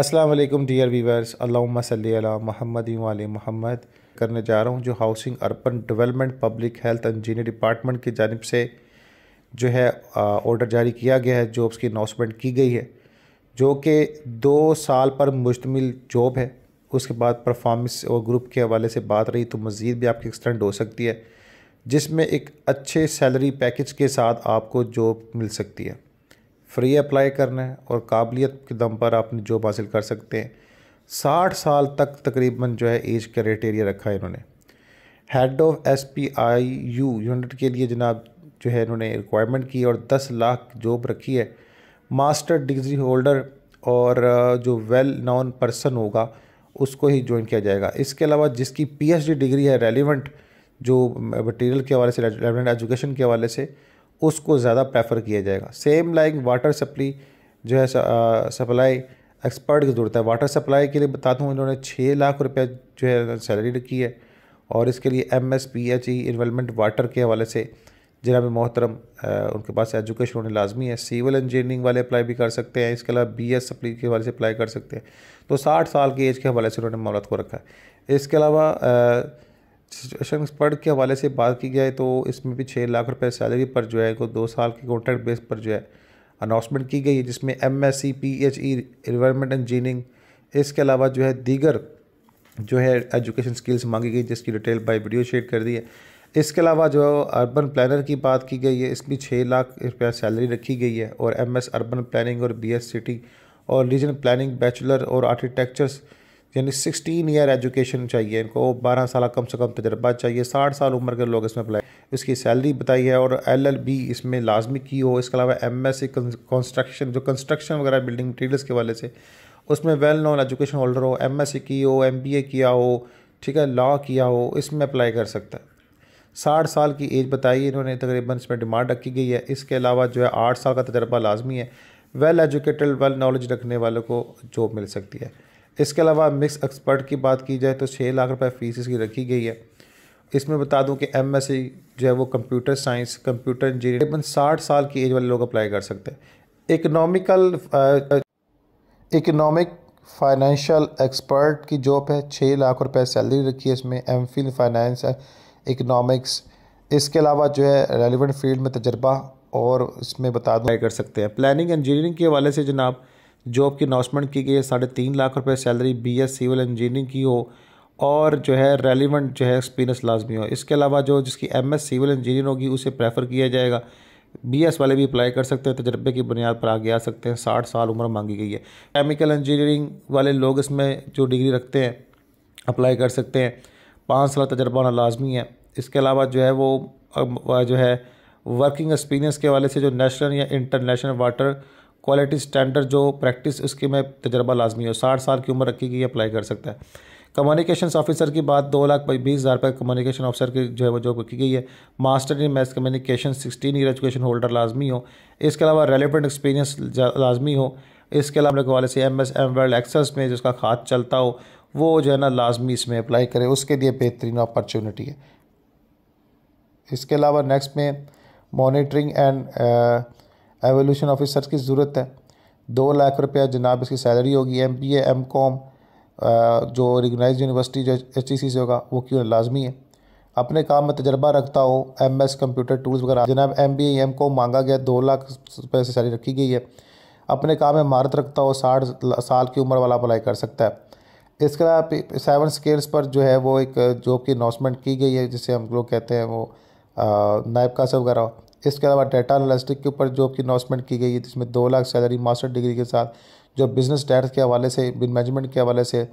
Aslam dear viewers अल्लाम महमद वाल महमद करने जा रहा हूँ जो housing urban development public health engineer department की जानब से जो है ऑर्डर जारी किया गया है जॉब्स की अनाउंसमेंट की गई है जो कि दो साल पर मुश्तमिल जॉब है उसके बाद परफॉर्मेंस और ग्रुप के हवाले से बात रही तो मज़ीद भी आपकी एक्सटेंड हो सकती है जिसमें एक अच्छे सैलरी पैकेज के साथ आपको जॉब मिल सकती है फ्री अप्लाई करना है और काबिलियत के दम पर आप जॉब हासिल कर सकते हैं साठ साल तक तकरीबन जो है एज क्राइटेरिया रखा है इन्होंने head of S P I U unit के लिए जनाब जो है इन्होंने रिक्वायरमेंट की और दस लाख जॉब रखी है मास्टर डिग्री होल्डर और जो वेल नॉन पर्सन होगा उसको ही ज्वाइन किया जाएगा इसके अलावा जिसकी पीएचडी डिग्री है रेलिवेंट जो मटेरियल के हवाले से रेलिवेंट एजुकेशन के हवाले से उसको ज़्यादा प्रेफर किया जाएगा सेम लाइक वाटर सप्ली जो है सप्लाई एक्सपर्ट की ज़रूरत है वाटर सप्लाई के लिए बता दूँ इन्होंने छः लाख रुपये जो है सैलरी रखी है और इसके लिए M S P H E environment water के हवाले से जनाब मोहतरम उनके पास एजुकेशन होने लाजमी है सिविल इंजीनियरिंग वाले अप्लाई भी कर सकते हैं इसके अलावा बी एस सप्ली के हवाले से अप्लाई कर सकते हैं तो साठ साल की एज के हवाले से उन्होंने मामला को रखा है इसके अलावा रजिस्ट्रेशन एक्सपर्ट के हवाले से बात की जाए तो इसमें भी छः लाख रुपए सैलरी पर जो है को दो साल के कॉन्ट्रैक्ट बेस पर जो है अनाउंसमेंट की गई है जिसमें M S C P H E environment engineering इसके अलावा जो है दीगर जो है एजुकेशन स्किल्स मांगी गई जिसकी डिटेल बाई वीडियो शेयर कर दी है इसके अलावा जो अर्बन प्लानर की बात की गई है इसमें छः लाख रुपया सैलरी रखी गई है और एम एस अर्बन प्लानिंग और बी एस सिटी और रीजन प्लानिंग बैचलर और आर्किटेक्चर्स यानी सिक्सटीन ईयर एजुकेशन चाहिए इनको बारह साल कम से कम तजर्बा चाहिए साठ साल उम्र के लोग इसमें अप्लाई इसकी सैलरी बताई है और एल एल बी इसमें लाजमी की हो इसके अलावा एम एस सी कंस्ट्रक्शन जो कंस्ट्रक्शन वगैरह बिल्डिंग मटीरियल्स के वाले से उसमें वेल नॉन एजुकेशन होल्डर हो एम एस सी की हो एम बी ए किया हो ठीक है लॉ किया हो इसमें अप्लाई कर सकता है साठ साल की एज बताई इन्होंने तकरीबन इसमें डिमांड रखी गई है इसके अलावा जो है आठ साल का तजर्बा लाजमी है वेल एजुकेटेड वेल नॉलेज रखने वालों को जॉब मिल सकती है इसके अलावा मिक्स एक्सपर्ट की बात की जाए तो छः लाख रुपए फीस इसकी रखी गई है इसमें बता दूं कि एम जो है वो कंप्यूटर साइंस कंप्यूटर इंजीनियरिंग तकरीबन साठ साल की एज वाले लोग अप्लाई कर सकते हैं इकनॉमिकल इकनॉमिक फाइनेंशियल एक्सपर्ट की जॉब है छः लाख रुपए सैलरी रखी है इसमें एम फिल फाइनेंस इकनॉमिक्स इसके अलावा जो है रेलिवेंट फील्ड में तजर्बा और इसमें बता दूँ कर सकते हैं प्लानिंग इंजीनियरिंग के हवाले से जनाब जॉब की अनाउंसमेंट की गई है साढ़े तीन लाख रुपए सैलरी बीएस सिविल इंजीनियरिंग की हो और जो है रेलिवेंट जो है एक्सपीरियंस लाजमी हो इसके अलावा जो जिसकी एम एस सिविल इंजीनियर होगी उसे प्रेफर किया जाएगा बी एस वाले भी अप्लाई कर सकते हैं तजर्बे की बुनियाद पर आगे आ सकते हैं साठ साल उम्र मांगी गई है केमिकल इंजीनियरिंग वाले लोग इसमें जो डिग्री रखते हैं अप्लाई कर सकते हैं पाँच साल तजर्बा होना लाजमी है इसके अलावा जो है वो जो है वर्किंग एक्सपीरियंस के वाले से जो नेशनल या इंटरनेशनल वाटर क्वालिटी स्टैंडर्ड जो प्रैक्टिस उसकी में तजर्बा लाजमी हो साठ साल की उम्र रखी गई अप्लाई कर सकता है कम्युनिकेशन ऑफिसर की बात दो लाख बीस हज़ार रुपये कम्युनिकेशन ऑफिसर की जो है वो जॉब रखी गई है master in math communication sixteen year education holder लाजमी हो इसके अलावा रेलिवेंट एक्सपीरियंस लाजमी हो इसके अलावा वाले से M S M world access में जिसका खाद चलता हो वो जो है ना लाजमी इसमें अप्लाई करें उसके लिए बेहतरीन अपॉर्चुनिटी है इसके अलावा नेक्स्ट में मॉनिटरिंग एंड एवोल्यूशन ऑफिसर्स की ज़रूरत है दो लाख रुपया जनाब इसकी सैलरी होगी एम बी एम कॉम जो रिगनाइज यूनिवर्सिटी जो एच सी से होगा वो क्यों लाजमी है अपने काम में तजर्बा रखता हो एम एस कंप्यूटर टूल्स वगैरह जनाब एम बी एम कॉम मांगा गया दो लाख रुपये से सैलरी रखी गई है अपने काम में महारत रखता हो साठ साल की उम्र वाला अप्लाई कर सकता है इसके अलावा सेवन स्केल्स पर जो है वो एक जॉब की अनाउंसमेंट की गई है जिसे हम लोग कहते हैं वो नायब से वगैरह इसके अलावा डेटा एनालिस्टिक के ऊपर जॉब की अनाउंसमेंट की गई है जिसमें दो लाख सैलरी मास्टर डिग्री के साथ जो बिज़नेस डेट्स के हवाले से मैनेजमेंट के हवाले से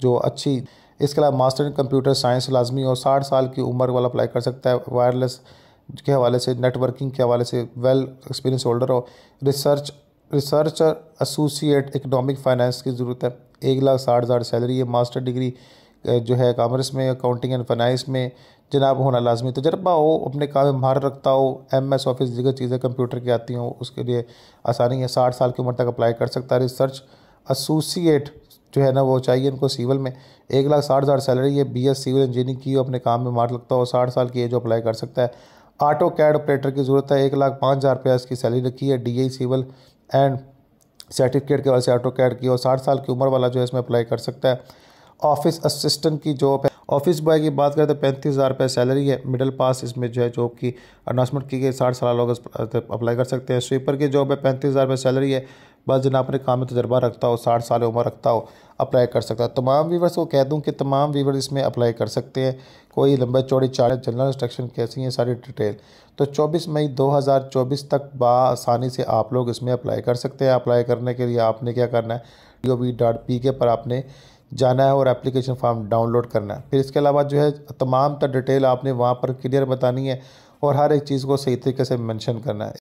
जो अच्छी इसके अलावा मास्टर इन कंप्यूटर साइंस लाजमी और साठ साल की उम्र वाला अप्लाई कर सकता है वायरलेस के हवाले से नेटवर्किंग के हवाले से वेल एक्सपीरियंस होल्डर हो research researcher associate economic finance की ज़रूरत है एक लाख साठ हज़ार सैलरी है मास्टर डिग्री जो है कॉमर्स में अकाउंटिंग एंड फाइनेंस में जनाब होना लाजमी तजर्बा तो हो अपने काम में महारत रखता हो एम एस ऑफिस दीगर चीज़ें कंप्यूटर की आती हों उसके लिए आसानी है साठ साल की उम्र तक अप्लाई कर सकता है रिसर्च एसोसिएट जो है ना वो चाहिए इनको सिविल में एक लाख साठ हज़ार सैलरी है बी एस सिविल इंजीनियरिंग की हो अपने काम में मार लगता हो साठ साल की एज अप्लाई कर सकता है ऑटो कैड ऑपरेटर की ज़रूरत है एक लाख पाँच हज़ार रुपया इसकी सैलरी रखी है D I civil and certificate के वाले से ऑटो कैड की और साठ साल की उम्र वाला जो है इसमें अप्लाई कर सकता है ऑफिस असिस्टेंट की जॉब है ऑफिस बॉय की बात करें तो पैंतीस हज़ार रुपये सैलरी है मिडिल पास इसमें जो है जॉब की अनाउंसमेंट की गई साठ साल लोग अप्लाई कर सकते हैं स्वीपर की जॉब है पैंतीस हज़ार रुपये सैलरी है बस जिन्हें अपने काम में तजर्बा रखता हो साठ साल उम्र रखता हो अप्लाई कर सकता है तमाम वीवर्स को कह दूँ कि तमाम वीवर इसमें अप्लाई कर सकते हैं कोई लंबे चौड़ी चार जनरल इंस्ट्रक्शन कैसी हैं सारी डिटेल तो 24 मई 2024 तक बासानी से आप लोग इसमें अप्लाई कर सकते हैं अप्लाई करने के लिए आपने क्या करना है डी ओ पर आपने जाना है और एप्लीकेशन फॉर्म डाउनलोड करना है फिर इसके अलावा जो है तमाम तर डिटेल आपने वहाँ पर क्लियर बतानी है और हर एक चीज़ को सही तरीके से मेंशन करना है